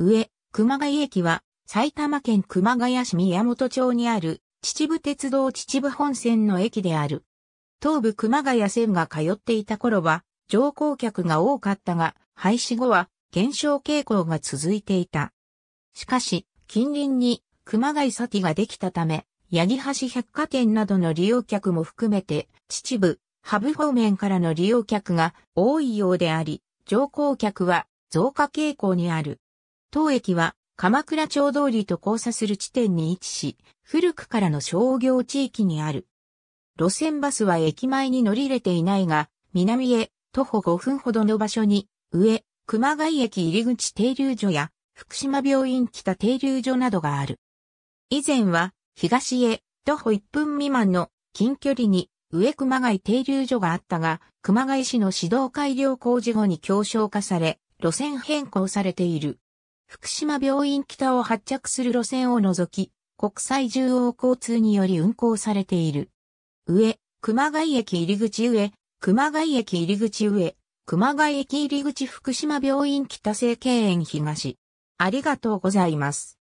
上、熊谷駅は、埼玉県熊谷市宮本町にある、秩父鉄道秩父本線の駅である。東武熊谷線が通っていた頃は、乗降客が多かったが、廃止後は減少傾向が続いていた。しかし、近隣に熊谷先ができたため、八木橋百貨店などの利用客も含めて、秩父、ハブ方面からの利用客が多いようであり、乗降客は増加傾向にある。当駅は鎌倉町通りと交差する地点に位置し、古くからの商業地域にある。路線バスは駅前に乗り入れていないが、南へ徒歩5分ほどの場所に、上、熊谷駅入口停留所や、福島病院北停留所などがある。以前は、東へ徒歩1分未満の近距離に上熊谷停留所があったが、熊谷市の指導改良工事後に強小化され、路線変更されている。福島病院北を発着する路線を除き、国際中央交通により運行されている。上、熊谷駅入口上、熊谷駅入口上、熊谷駅入口福島病院北西経園東。ありがとうございます。